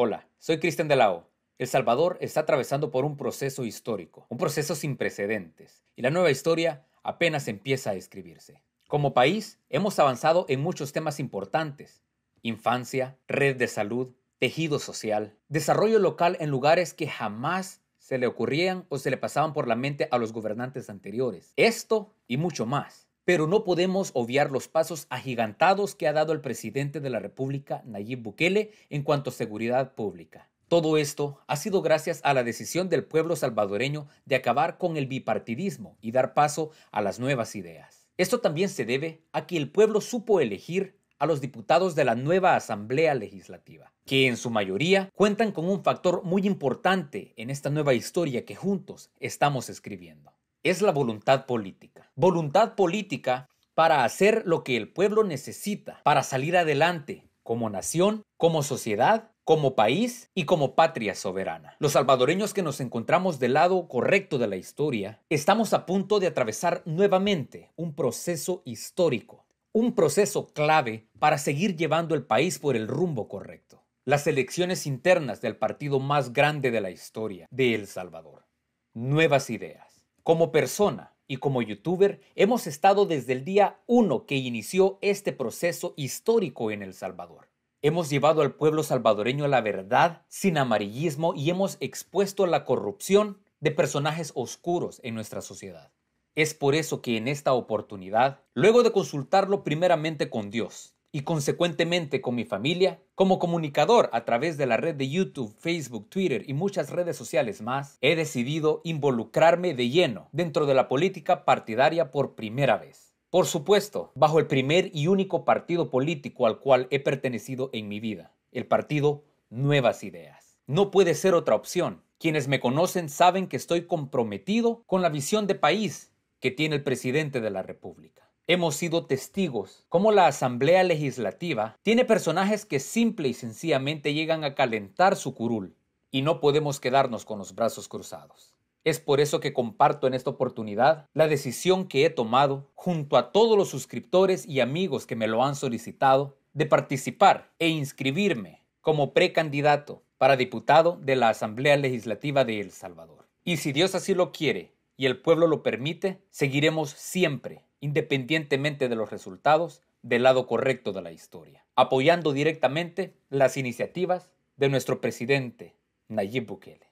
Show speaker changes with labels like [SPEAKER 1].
[SPEAKER 1] Hola, soy Cristian Delao. El Salvador está atravesando por un proceso histórico, un proceso sin precedentes, y la nueva historia apenas empieza a escribirse. Como país, hemos avanzado en muchos temas importantes. Infancia, red de salud, tejido social, desarrollo local en lugares que jamás se le ocurrían o se le pasaban por la mente a los gobernantes anteriores. Esto y mucho más pero no podemos obviar los pasos agigantados que ha dado el presidente de la República, Nayib Bukele, en cuanto a seguridad pública. Todo esto ha sido gracias a la decisión del pueblo salvadoreño de acabar con el bipartidismo y dar paso a las nuevas ideas. Esto también se debe a que el pueblo supo elegir a los diputados de la nueva Asamblea Legislativa, que en su mayoría cuentan con un factor muy importante en esta nueva historia que juntos estamos escribiendo es la voluntad política. Voluntad política para hacer lo que el pueblo necesita para salir adelante como nación, como sociedad, como país y como patria soberana. Los salvadoreños que nos encontramos del lado correcto de la historia, estamos a punto de atravesar nuevamente un proceso histórico, un proceso clave para seguir llevando el país por el rumbo correcto. Las elecciones internas del partido más grande de la historia, de El Salvador. Nuevas ideas como persona y como youtuber, hemos estado desde el día 1 que inició este proceso histórico en El Salvador. Hemos llevado al pueblo salvadoreño a la verdad sin amarillismo y hemos expuesto la corrupción de personajes oscuros en nuestra sociedad. Es por eso que en esta oportunidad, luego de consultarlo primeramente con Dios y consecuentemente con mi familia, como comunicador a través de la red de YouTube, Facebook, Twitter y muchas redes sociales más, he decidido involucrarme de lleno dentro de la política partidaria por primera vez. Por supuesto, bajo el primer y único partido político al cual he pertenecido en mi vida, el partido Nuevas Ideas. No puede ser otra opción. Quienes me conocen saben que estoy comprometido con la visión de país que tiene el presidente de la República hemos sido testigos, cómo la Asamblea Legislativa tiene personajes que simple y sencillamente llegan a calentar su curul, y no podemos quedarnos con los brazos cruzados. Es por eso que comparto en esta oportunidad la decisión que he tomado, junto a todos los suscriptores y amigos que me lo han solicitado, de participar e inscribirme como precandidato para diputado de la Asamblea Legislativa de El Salvador. Y si Dios así lo quiere, y el pueblo lo permite, seguiremos siempre, independientemente de los resultados, del lado correcto de la historia, apoyando directamente las iniciativas de nuestro presidente Nayib Bukele.